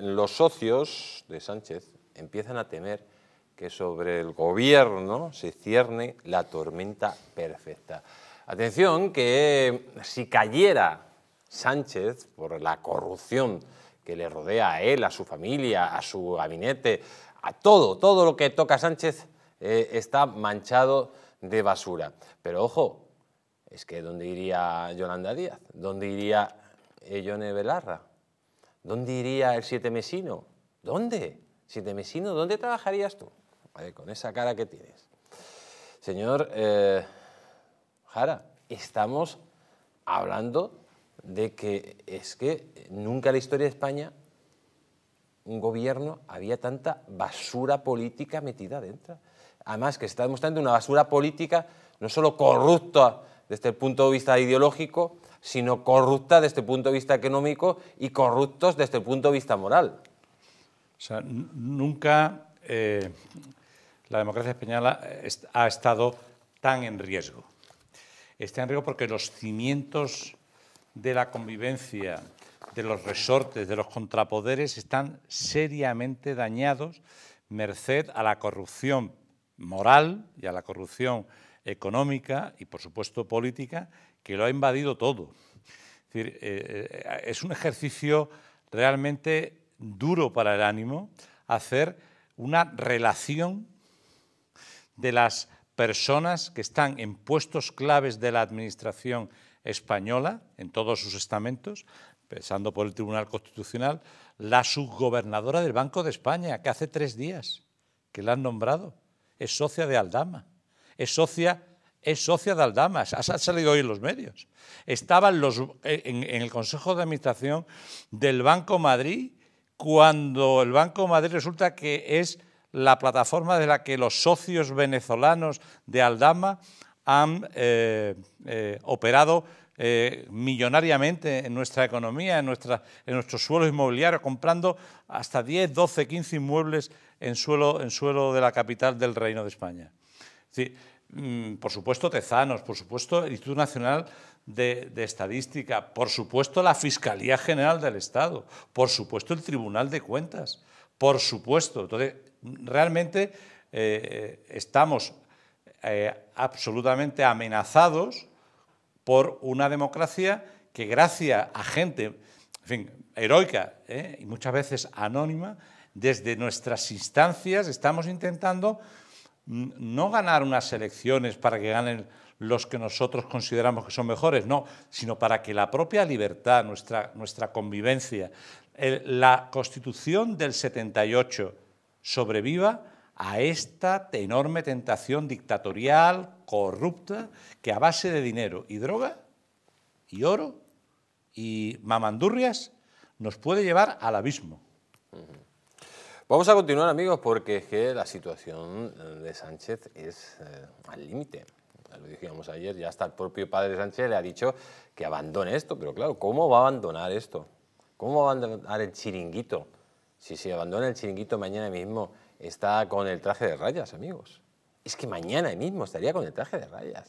los socios de Sánchez empiezan a temer que sobre el gobierno se cierne la tormenta perfecta. Atención que si cayera Sánchez por la corrupción que le rodea a él, a su familia, a su gabinete, a todo, todo lo que toca Sánchez eh, está manchado de basura. Pero ojo, es que ¿dónde iría Yolanda Díaz? ¿Dónde iría Yone Belarra? ¿Dónde iría el siete mesino? ¿Dónde? ¿Siete mesino? ¿Dónde trabajarías tú? con esa cara que tienes. Señor eh, Jara, estamos hablando de que es que nunca en la historia de España un gobierno había tanta basura política metida dentro. Además que está demostrando una basura política no solo corrupta desde el punto de vista ideológico, sino corrupta desde el punto de vista económico y corruptos desde el punto de vista moral. nunca eh, la democracia española eh, ha estado tan en riesgo. Está en riesgo porque los cimientos de la convivencia, de los resortes, de los contrapoderes, están seriamente dañados merced a la corrupción moral y a la corrupción económica y, por supuesto, política, que lo ha invadido todo. Eh, eh, es, un ejercicio realmente duro para el ánimo hacer una relación de las personas que están en puestos claves de la Administración española, en todos sus estamentos, pensando por el Tribunal Constitucional, la subgobernadora del Banco de España, que hace tres días que la han nombrado, es socia de Aldama, es socia, es socia de Aldama, ha salido hoy en los medios. Estaban los, eh, en, en el Consejo de Administración del Banco Madrid cuando el Banco Madrid resulta que es la plataforma de la que los socios venezolanos de Aldama han eh, eh, operado eh, millonariamente en nuestra economía, en, nuestra, en nuestro suelo inmobiliario, comprando hasta 10, 12, 15 inmuebles en suelo, en suelo de la capital del Reino de España. Mm, por supuesto, Tezanos, por supuesto, el Instituto Nacional de, Estadística, por supuesto, la Fiscalía General del Estado, por supuesto, el Tribunal de Cuentas, por supuesto. Entonces, realmente estamos eh, absolutamente amenazados por una democracia que gracias a gente, heroica eh, y muchas veces anónima, desde nuestras instancias estamos intentando mm, no ganar unas elecciones para que ganen los que nosotros consideramos que son mejores, no, sino para que la propia libertad, nuestra, nuestra convivencia, la constitución del 78 sobreviva a esta enorme tentación dictatorial, corrupta, que a base de dinero y droga y oro y mamandurrias nos puede llevar al abismo. Vamos a continuar amigos porque es que la situación eh, de Sánchez es eh, al límite. Lo dijimos ayer, ya hasta el propio padre Sánchez le ha dicho que abandone esto, pero claro, ¿cómo va a abandonar esto? ¿Cómo va a abandonar el chiringuito? si se abandona el chiringuito mañana mismo, está con el traje de rayas, amigos. Es que mañana mismo estaría con el traje de rayas.